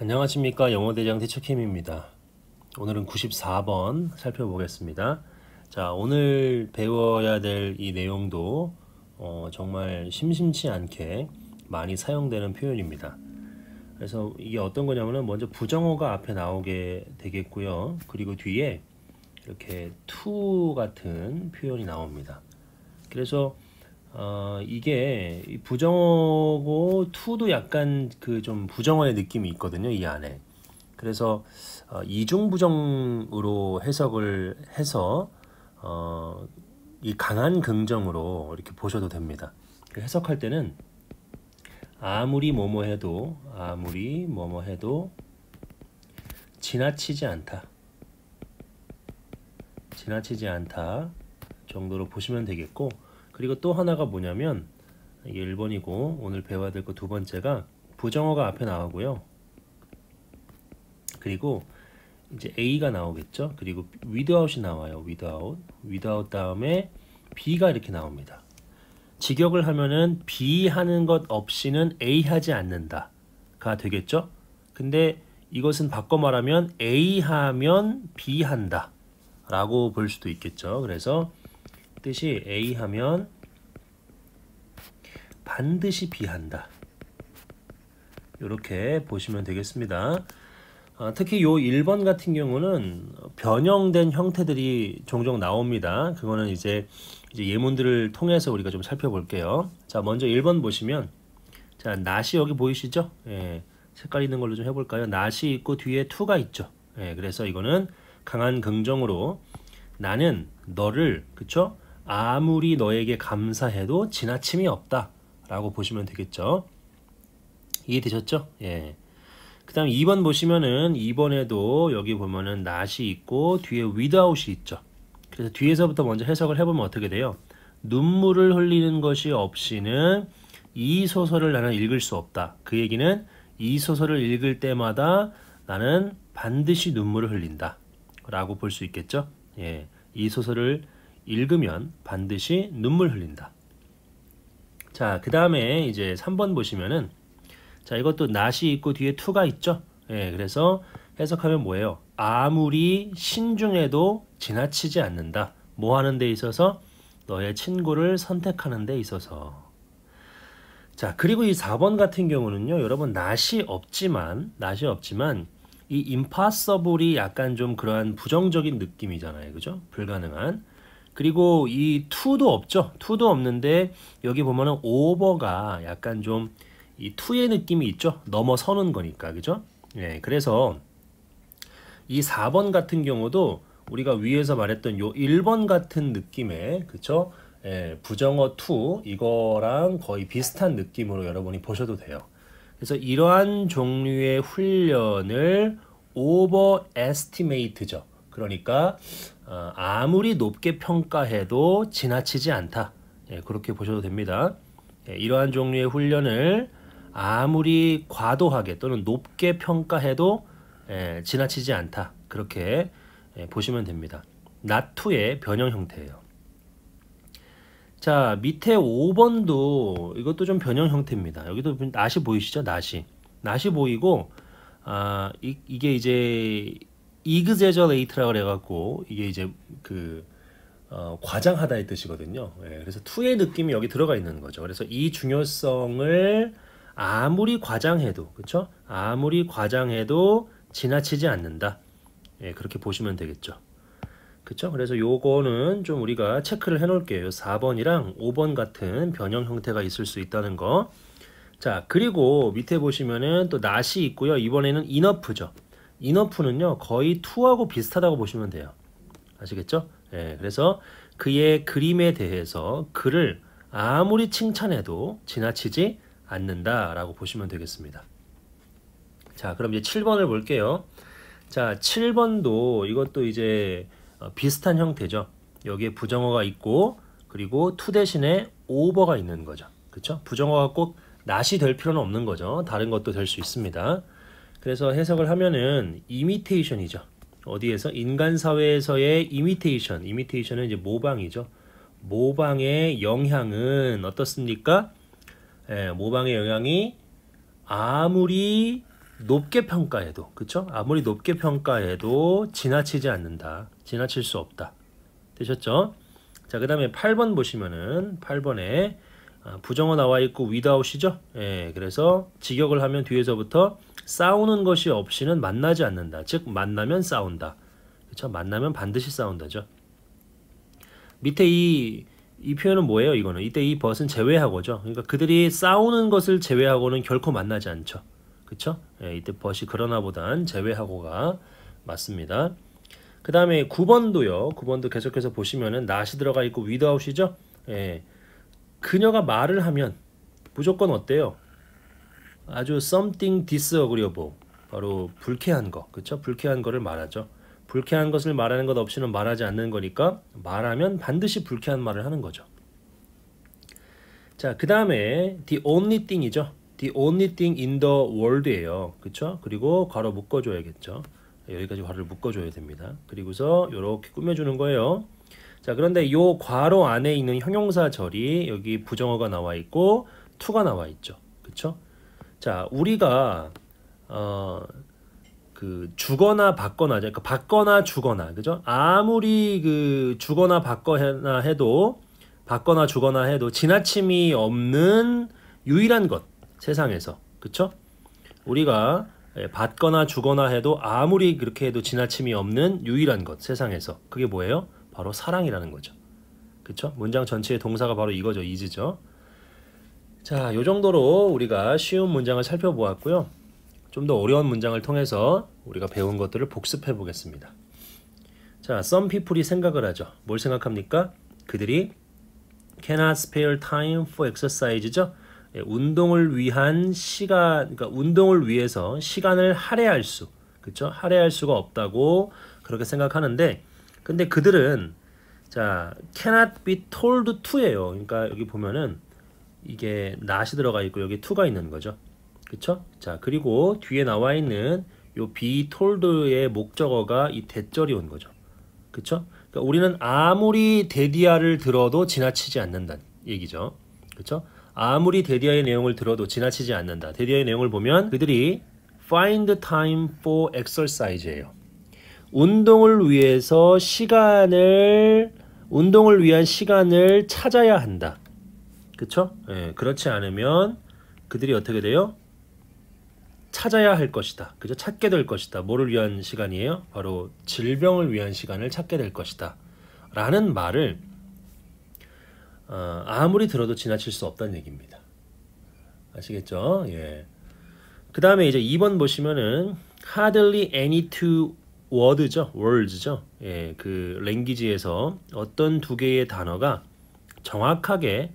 안녕하십니까 영어대장 티처킴입니다. 오늘은 94번 살펴보겠습니다. 자 오늘 배워야 될 이 내용도 어, 정말 심심치 않게 많이 사용되는 표현입니다. 그래서 이게 어떤 거냐면은 먼저 부정어가 앞에 나오게 되겠고요. 그리고 뒤에 이렇게 to 같은 표현이 나옵니다. 그래서 어, 이게 부정어고 투도 약간 그 좀 부정어의 느낌이 있거든요 이 안에 그래서 어, 이중 부정으로 해석을 해서 어, 이 강한 긍정으로 이렇게 보셔도 됩니다 그 해석할 때는 아무리 뭐뭐 해도 아무리 뭐뭐 해도 지나치지 않다 지나치지 않다 정도로 보시면 되겠고 그리고 또 하나가 뭐냐면 이게 1번이고 오늘 배워야 될거두 번째가 부정어가 앞에 나오고요. 그리고 이제 A가 나오겠죠. 그리고 without이 나와요. without. without 다음에 B가 이렇게 나옵니다. 직역을 하면은 B 하는 것 없이는 A 하지 않는다. 가 되겠죠? 근데 이것은 바꿔 말하면 A 하면 B 한다. 라고 볼 수도 있겠죠. 그래서 뜻이 A 하면 반드시 B 한다 이렇게 보시면 되겠습니다. 아, 특히 요 1번 같은 경우는 변형된 형태들이 종종 나옵니다. 그거는 이제, 이제 예문들을 통해서 우리가 좀 살펴볼게요. 자, 먼저 1번 보시면 자, 낫이 여기 보이시죠? 예, 색깔 있는 걸로 좀 해볼까요? 낫이 있고 뒤에 투가 있죠. 예, 그래서 이거는 강한 긍정으로 나는 너를 그쵸? 아무리 너에게 감사해도 지나침이 없다. 라고 보시면 되겠죠. 이해되셨죠? 예. 그 다음 2번 보시면은 2번에도 여기 보면은 not이 있고 뒤에 without이 있죠. 그래서 뒤에서부터 먼저 해석을 해보면 어떻게 돼요? 눈물을 흘리는 것이 없이는 이 소설을 나는 읽을 수 없다. 그 얘기는 이 소설을 읽을 때마다 나는 반드시 눈물을 흘린다. 라고 볼 수 있겠죠? 예. 이 소설을 읽으면 반드시 눈물 흘린다. 자, 그 다음에 이제 3번 보시면은 자, 이것도 낫이 있고 뒤에 투가 있죠? 예, 그래서 해석하면 뭐예요? 아무리 신중해도 지나치지 않는다. 뭐 하는 데 있어서? 너의 친구를 선택하는 데 있어서. 자, 그리고 이 4번 같은 경우는요, 여러분, 낫이 없지만, 낫이 없지만, 이 임파서블이 약간 좀 그러한 부정적인 느낌이잖아요. 그죠? 불가능한. 그리고 이 2도 없죠. 2도 없는데 여기 보면은 오버가 약간 좀 이 2의 느낌이 있죠. 넘어서는 거니까. 그죠? 예. 그래서 이 4번 같은 경우도 우리가 위에서 말했던 요 1번 같은 느낌의 그쵸? 예, 부정어 2 이거랑 거의 비슷한 느낌으로 여러분이 보셔도 돼요. 그래서 이러한 종류의 훈련을 오버 에스티메이트죠 그러니까 어, 아무리 높게 평가해도 지나치지 않다. 예, 그렇게 보셔도 됩니다. 예, 이러한 종류의 훈련을 아무리 과도하게 또는 높게 평가해도 예, 지나치지 않다. 그렇게 보시면 됩니다. 나투의 변형 형태예요. 자 밑에 5번도 이것도 좀 변형 형태입니다. 여기도 낫이 보이시죠? 낫이. 낫이 보이고 아, 이, 게 이제 이그제저레이트라 그래갖고 이게 이제 그 어, 과장하다의 뜻이거든요. 예, 그래서 투의 느낌이 여기 들어가 있는 거죠. 그래서 이 중요성을 아무리 과장해도 그렇죠? 아무리 과장해도 지나치지 않는다. 예, 그렇게 보시면 되겠죠. 그렇죠? 그래서 요거는 좀 우리가 체크를 해 놓을게요. 4번이랑 5번 같은 변형 형태가 있을 수 있다는 거. 자, 그리고 밑에 보시면은 또 낫이 있고요. 이번에는 인어프죠. 인어프는요 거의 투하고 비슷하다고 보시면 돼요. 아시겠죠? 예, 그래서 그의 그림에 대해서 그를 아무리 칭찬해도 지나치지 않는다라고 보시면 되겠습니다. 자, 그럼 이제 7번을 볼게요. 자, 7번도 이것도 이제 어, 비슷한 형태죠. 여기에 부정어가 있고 그리고 to 대신에 over가 있는 거죠. 그쵸 부정어가 꼭 not이 될 필요는 없는 거죠. 다른 것도 될 수 있습니다. 그래서 해석을 하면은 이미테이션이죠. 어디에서 인간 사회에서의 이미테이션, 이미테이션은 이제 모방이죠. 모방의 영향은 어떻습니까? 예, 모방의 영향이 아무리 높게 평가해도 그쵸? 아무리 높게 평가해도 지나치지 않는다. 지나칠 수 없다. 되셨죠? 자, 그 다음에 8번 보시면은 8번에 아, 부정어 나와 있고 without이죠. 예, 그래서 직역을 하면 뒤에서부터 싸우는 것이 없이는 만나지 않는다. 즉 만나면 싸운다. 그렇죠? 만나면 반드시 싸운다죠. 밑에 이, 이 표현은 뭐예요? 이거는 이때 이 벗은 제외하고죠. 그러니까 그들이 싸우는 것을 제외하고는 결코 만나지 않죠. 그렇죠? 예, 이때 벗이 그러나보단 제외하고가 맞습니다. 그 다음에 9번도요. 9번도 계속해서 보시면은 낫이 들어가 있고 without이죠. 예. 그녀가 말을 하면 무조건 어때요? 아주 something disagreeable 바로 불쾌한 거그쵸 불쾌한 거를 말하죠. 불쾌한 것을 말하는 것 없이는 말하지 않는 거니까 말하면 반드시 불쾌한 말을 하는 거죠. 자, 그 다음에 the only thing이죠. the only thing in the world예요. 그쵸 그리고 괄호 묶어줘야겠죠. 여기까지 괄호를 묶어줘야 됩니다. 그리고서 이렇게 꾸며주는 거예요. 자, 그런데 요 괄호 안에 있는 형용사 절이 여기 부정어가 나와 있고 투가 나와 있죠. 그쵸 자, 우리가 어그 주거나 받거나 그러니까 받거나 주거나 그죠? 아무리 그 주거나 받거나 해도 받거나 주거나 해도 지나침이 없는 유일한 것 세상에서 그쵸 우리가 예, 받거나 주거나 해도 아무리 그렇게 해도 지나침이 없는 유일한 것 세상에서 그게 뭐예요? 바로 사랑이라는 거죠. 그쵸? 문장 전체의 동사가 바로 이거죠. 이즈죠. 자, 요 정도로 우리가 쉬운 문장을 살펴보았고요. 좀 더 어려운 문장을 통해서 우리가 배운 것들을 복습해 보겠습니다. 자, some people이 생각을 하죠. 뭘 생각합니까? 그들이 cannot spare time for exercise죠. 예, 운동을 위한 시간, 그러니까 운동을 위해서 시간을 할애할 수, 그렇죠? 할애할 수가 없다고 그렇게 생각하는데 근데 그들은 자 cannot be told to예요. 그러니까 여기 보면은 이게 not이 들어가 있고 여기 to가 있는 거죠. 그쵸? 자 그리고 뒤에 나와 있는 요 be told의 목적어가 이 대절이 온 거죠. 그쵸? 그러니까 우리는 아무리 데디아를 들어도 지나치지 않는다는 얘기죠. 그쵸? 아무리 데디아의 내용을 들어도 지나치지 않는다. 데디아의 내용을 보면 그들이 find time for exercise예요. 운동을 위해서 시간을 운동을 위한 시간을 찾아야 한다. 그쵸? 예, 그렇지 않으면 그들이 어떻게 돼요? 찾아야 할 것이다. 그죠? 찾게 될 것이다. 뭐를 위한 시간이에요? 바로 질병을 위한 시간을 찾게 될 것이다. 라는 말을 어, 아무리 들어도 지나칠 수 없다는 얘기입니다. 아시겠죠? 예. 그 다음에 이제 2번 보시면은 hardly any t o 워드죠, 월즈죠. 예, 그 랭귀지에서 어떤 두 개의 단어가 정확하게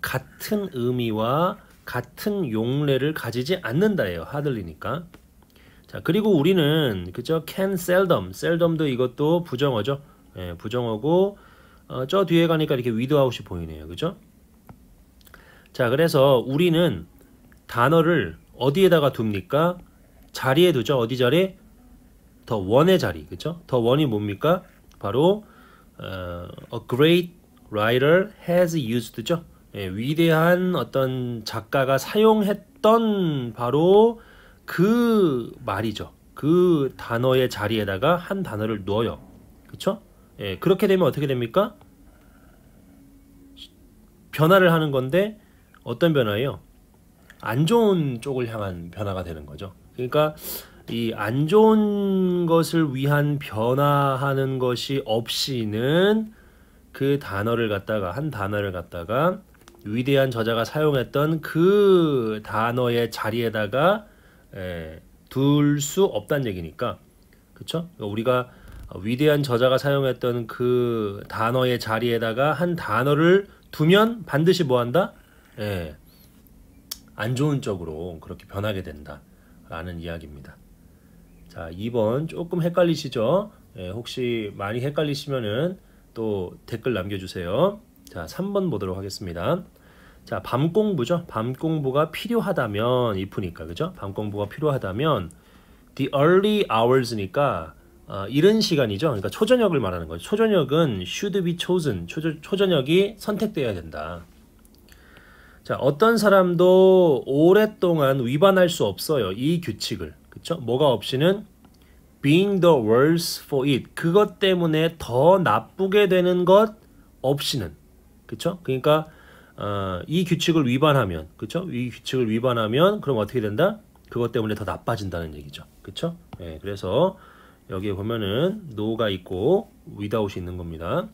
같은 의미와 같은 용례를 가지지 않는다예요. 하들리니까. 자, 그리고 우리는 그죠? can seldom, seldom도 이것도 부정어죠. 예, 부정어고 어, 저 뒤에 가니까 이렇게 위드아웃이 보이네요. 그죠? 자, 그래서 우리는 단어를 어디에다가 둡니까? 자리에 두죠. 어디 자리? 에더 원의 자리 그쵸? 더 원이 뭡니까? 바로 어, a great writer has used죠. 예, 위대한 어떤 작가가 사용했던 바로 그 말이죠. 그 단어의 자리에다가 한 단어를 넣어요. 그쵸? 예, 그렇게 되면 어떻게 됩니까? 변화를 하는 건데 어떤 변화예요? 안 좋은 쪽을 향한 변화가 되는 거죠. 그러니까 이안 좋은 것을 위한 변화하는 것이 없이는 그 단어를 갖다가 한 단어를 갖다가 위대한 저자가 사용했던 그 단어의 자리에다가 예, 둘수없단 얘기니까 그렇죠? 우리가 위대한 저자가 사용했던 그 단어의 자리에다가 한 단어를 두면 반드시 뭐한다? 예, 안 좋은 쪽으로 그렇게 변하게 된다라는 이야기입니다. 자, 2번 조금 헷갈리시죠? 예, 혹시 많이 헷갈리시면은 또 댓글 남겨주세요. 자, 3번 보도록 하겠습니다. 자, 밤 공부죠. 밤 공부가 필요하다면 이 f 니까 그죠? 밤 공부가 필요하다면 the early hours니까 어, 이른 시간이죠. 그러니까 초저녁을 말하는 거죠. 초저녁은 should be chosen. 초저, 초저녁이 선택되어야 된다. 자, 어떤 사람도 오랫동안 위반할 수 없어요. 이 규칙을. 그쵸? 뭐가 없이는 being the worse for it. 그것 때문에 더 나쁘게 되는 것 없이는. 그쵸? 그러니까 어, 이 규칙을 위반하면 그쵸? 이 규칙을 위반하면 그럼 어떻게 된다? 그것 때문에 더 나빠진다는 얘기죠. 그쵸? 예, 그래서 여기에 보면은 no가 있고 without이 있는 겁니다.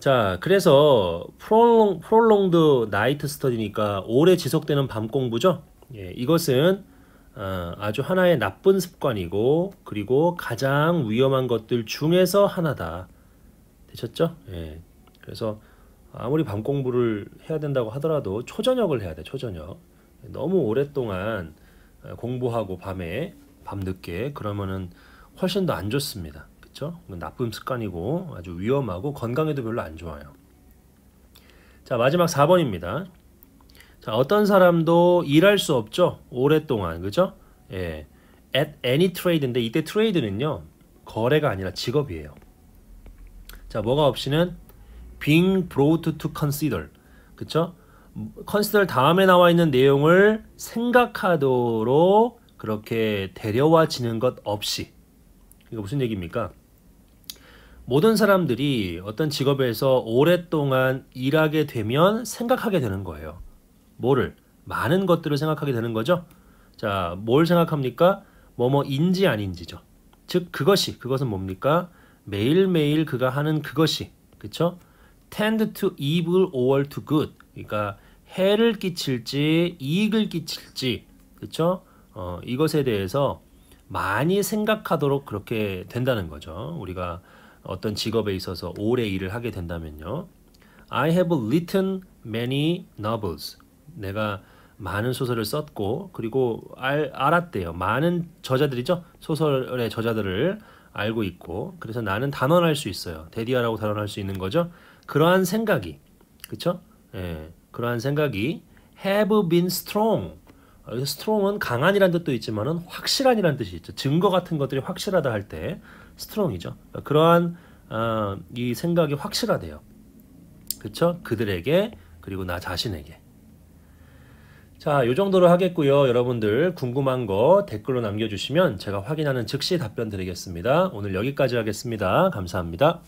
자, 그래서 prolonged night study니까 오래 지속되는 밤 공부죠. 예, 이것은 어, 아주 하나의 나쁜 습관이고 그리고 가장 위험한 것들 중에서 하나다. 되셨죠? 예. 그래서 아무리 밤 공부를 해야 된다고 하더라도 초저녁을 해야 돼. 초저녁. 너무 오랫동안 어, 공부하고 밤에 밤늦게 그러면은 훨씬 더 안 좋습니다. 그렇죠? 나쁜 습관이고 아주 위험하고 건강에도 별로 안 좋아요. 자, 마지막 4번입니다. 자, 어떤 사람도 일할 수 없죠. 오랫동안. 그죠? 예. at any trade인데 이때 t r a d 는요 거래가 아니라 직업이에요. 자, 뭐가 없이는 being brought to consider. 그쵸? consider 다음에 나와 있는 내용을 생각하도록 그렇게 데려와지는 것 없이. 이거 무슨 얘기입니까? 모든 사람들이 어떤 직업에서 오랫동안 일하게 되면 생각하게 되는 거예요. 뭐를? 많은 것들을 생각하게 되는 거죠. 자, 뭘 생각합니까? 뭐뭐인지 아닌지죠. 즉 그것이 그것은 뭡니까? 매일매일 그가 하는 그것이 그쵸? tend to evil or to good 그러니까 해를 끼칠지 이익을 끼칠지 그쵸? 어, 이것에 대해서 많이 생각하도록 그렇게 된다는 거죠. 우리가 어떤 직업에 있어서 오래 일을 하게 된다면요. I have written many novels. 내가 많은 소설을 썼고 그리고 알, 알았대요. 많은 저자들이죠. 소설의 저자들을 알고 있고 그래서 나는 단언할 수 있어요. 데디아라고 단언할 수 있는 거죠. 그러한 생각이 그렇죠? 예, 그러한 생각이 have been strong. strong은 강한이란 뜻도 있지만은 확실한이란 뜻이 있죠. 증거 같은 것들이 확실하다 할 때 strong이죠. 그러한 어, 이 생각이 확실하대요. 그렇죠? 그들에게 그리고 나 자신에게 자, 요 정도로 하겠고요. 여러분들 궁금한 거 댓글로 남겨주시면 제가 확인하는 즉시 답변 드리겠습니다. 오늘 여기까지 하겠습니다. 감사합니다.